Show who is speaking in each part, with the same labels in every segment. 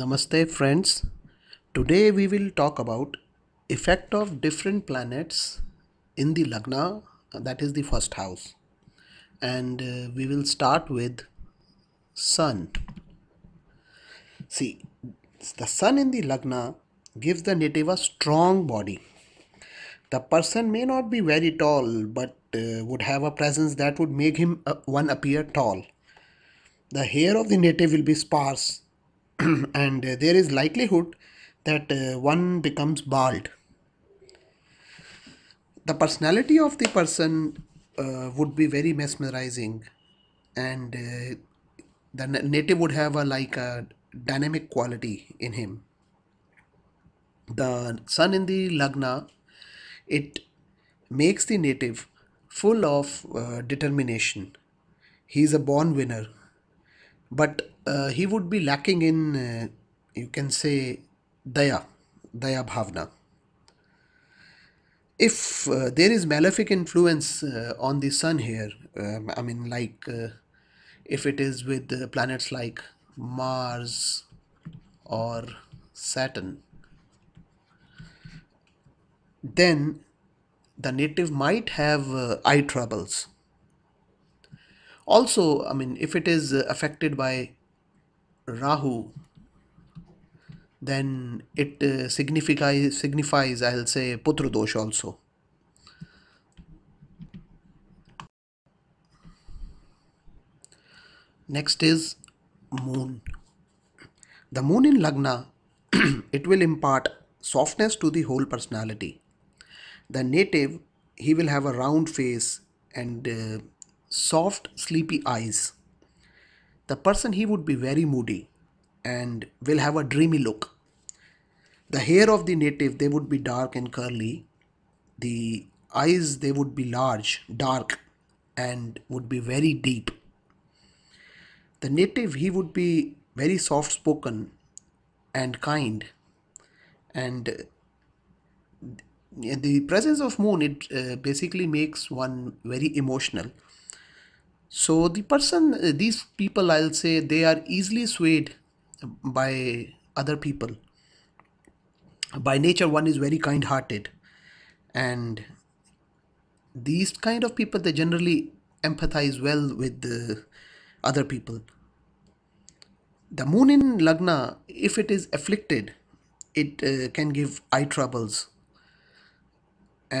Speaker 1: Namaste friends. Today we will talk about effect of different planets in the Lagna that is the first house. And uh, we will start with sun. See, the sun in the Lagna gives the native a strong body. The person may not be very tall but uh, would have a presence that would make him uh, one appear tall. The hair of the native will be sparse and uh, there is likelihood that uh, one becomes bald the personality of the person uh, would be very mesmerizing and uh, the native would have a like a dynamic quality in him the sun in the lagna it makes the native full of uh, determination he is a born winner but uh, he would be lacking in uh, you can say daya daya bhavna if uh, there is malefic influence uh, on the sun here um, i mean like uh, if it is with planets like mars or saturn then the native might have uh, eye troubles also i mean if it is uh, affected by rahu then it uh, signifies signifies i'll say putra dosh also next is moon the moon in lagna it will impart softness to the whole personality the native he will have a round face and uh, soft, sleepy eyes. The person he would be very moody and will have a dreamy look. The hair of the native they would be dark and curly. The eyes they would be large, dark and would be very deep. The native he would be very soft spoken and kind and the presence of moon it uh, basically makes one very emotional so the person uh, these people i'll say they are easily swayed by other people by nature one is very kind hearted and these kind of people they generally empathize well with the other people the moon in lagna if it is afflicted it uh, can give eye troubles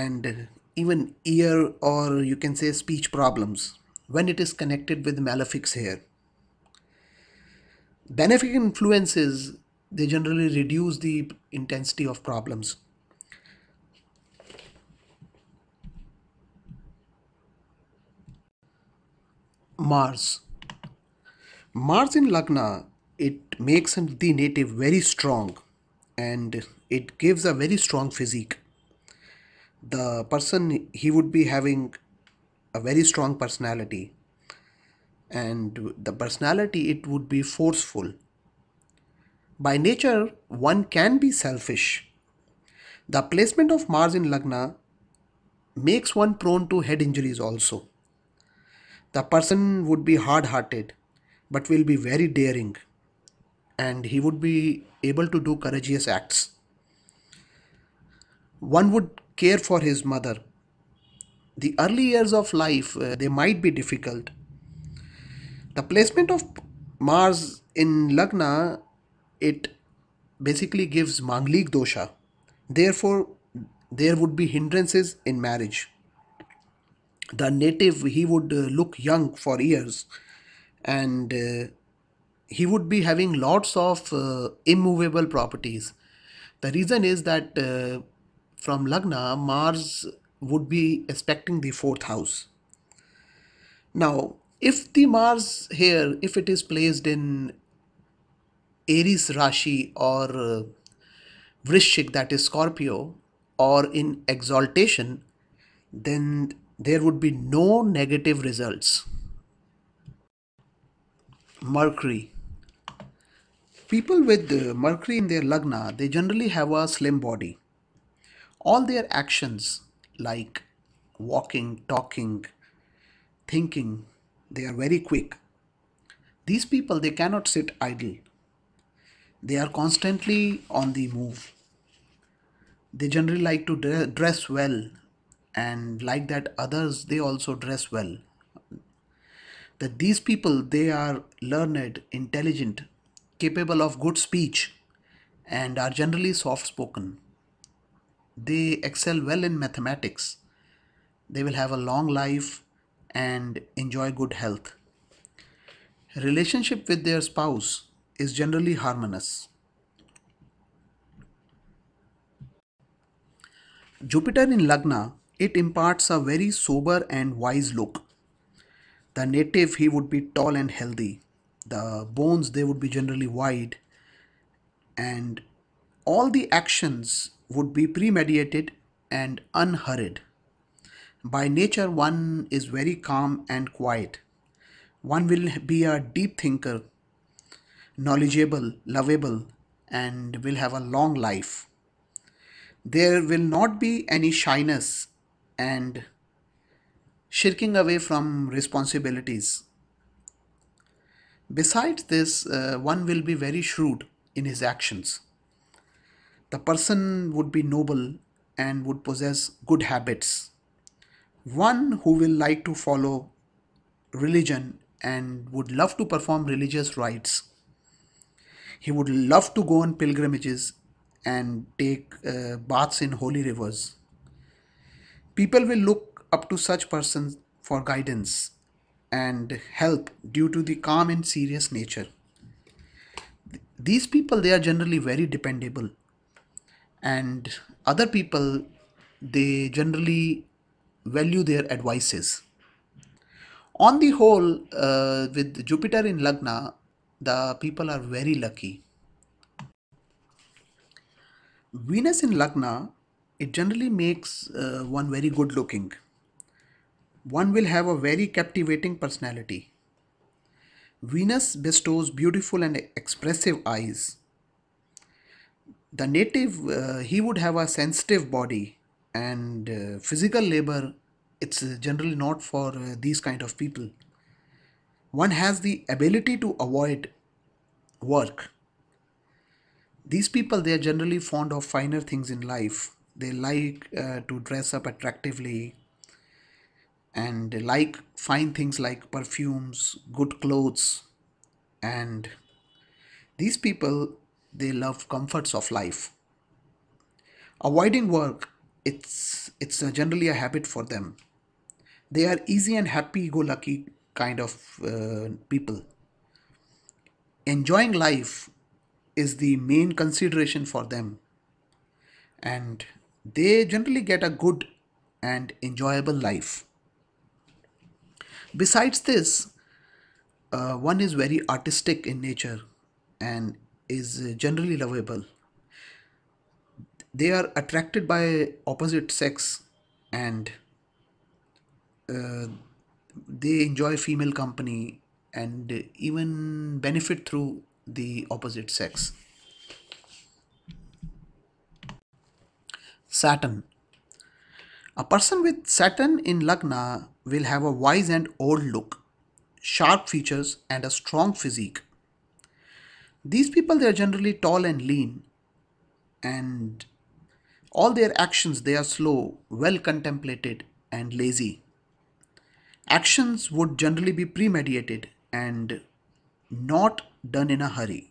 Speaker 1: and even ear or you can say speech problems when it is connected with malefics here. Benefic influences, they generally reduce the intensity of problems. Mars. Mars in Lagna, it makes the native very strong and it gives a very strong physique. The person, he would be having a very strong personality and the personality it would be forceful by nature one can be selfish the placement of mars in lagna makes one prone to head injuries also the person would be hard hearted but will be very daring and he would be able to do courageous acts one would care for his mother the early years of life uh, they might be difficult the placement of mars in lagna it basically gives manglik dosha therefore there would be hindrances in marriage the native he would uh, look young for years and uh, he would be having lots of uh, immovable properties the reason is that uh, from lagna mars would be expecting the fourth house. Now, if the Mars here, if it is placed in Aries Rashi or uh, Vrishik, that is Scorpio, or in exaltation, then there would be no negative results. Mercury. People with uh, Mercury in their Lagna, they generally have a slim body. All their actions like walking, talking, thinking. They are very quick. These people, they cannot sit idle. They are constantly on the move. They generally like to dress well and like that others, they also dress well. That these people, they are learned, intelligent, capable of good speech and are generally soft spoken they excel well in mathematics. They will have a long life and enjoy good health. Relationship with their spouse is generally harmonious. Jupiter in Lagna, it imparts a very sober and wise look. The native, he would be tall and healthy. The bones, they would be generally wide. And all the actions would be premeditated and unhurried. By nature, one is very calm and quiet. One will be a deep thinker, knowledgeable, lovable, and will have a long life. There will not be any shyness and shirking away from responsibilities. Besides this, uh, one will be very shrewd in his actions the person would be noble and would possess good habits. One who will like to follow religion and would love to perform religious rites. He would love to go on pilgrimages and take uh, baths in holy rivers. People will look up to such persons for guidance and help due to the calm and serious nature. These people, they are generally very dependable and other people they generally value their advices on the whole uh, with jupiter in lagna the people are very lucky venus in lagna it generally makes uh, one very good looking one will have a very captivating personality venus bestows beautiful and expressive eyes the native uh, he would have a sensitive body and uh, physical labor it's generally not for uh, these kind of people one has the ability to avoid work these people they are generally fond of finer things in life they like uh, to dress up attractively and like fine things like perfumes good clothes and these people they love comforts of life. Avoiding work, it's, it's generally a habit for them. They are easy and happy-go-lucky kind of uh, people. Enjoying life is the main consideration for them. And they generally get a good and enjoyable life. Besides this, uh, one is very artistic in nature and is generally lovable. They are attracted by opposite sex and uh, they enjoy female company and even benefit through the opposite sex. Saturn. A person with Saturn in Lagna will have a wise and old look, sharp features, and a strong physique. These people, they are generally tall and lean, and all their actions, they are slow, well contemplated, and lazy. Actions would generally be premeditated and not done in a hurry.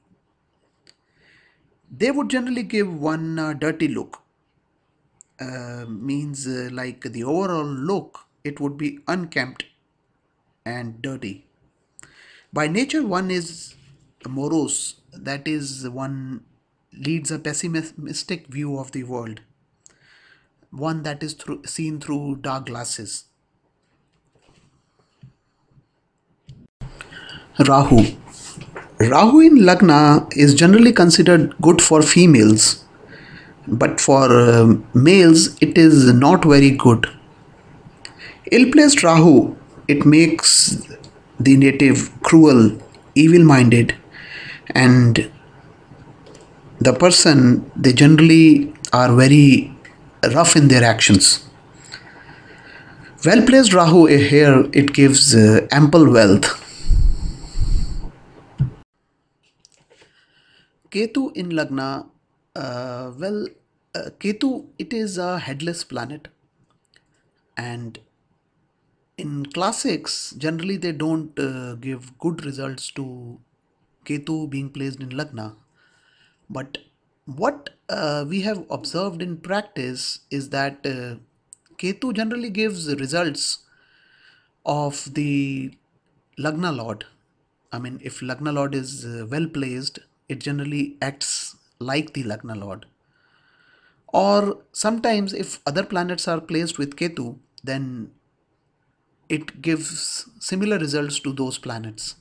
Speaker 1: They would generally give one uh, dirty look, uh, means uh, like the overall look, it would be unkempt and dirty. By nature, one is morose that is one leads a pessimistic view of the world one that is through, seen through dark glasses rahu rahu in lagna is generally considered good for females but for uh, males it is not very good ill placed rahu it makes the native cruel evil minded and the person they generally are very rough in their actions well placed rahu eh, here it gives uh, ample wealth ketu in lagna uh, well uh, ketu it is a headless planet and in classics generally they don't uh, give good results to Ketu being placed in Lagna. But what uh, we have observed in practice is that uh, Ketu generally gives results of the Lagna Lord. I mean, if Lagna Lord is uh, well placed, it generally acts like the Lagna Lord. Or sometimes, if other planets are placed with Ketu, then it gives similar results to those planets.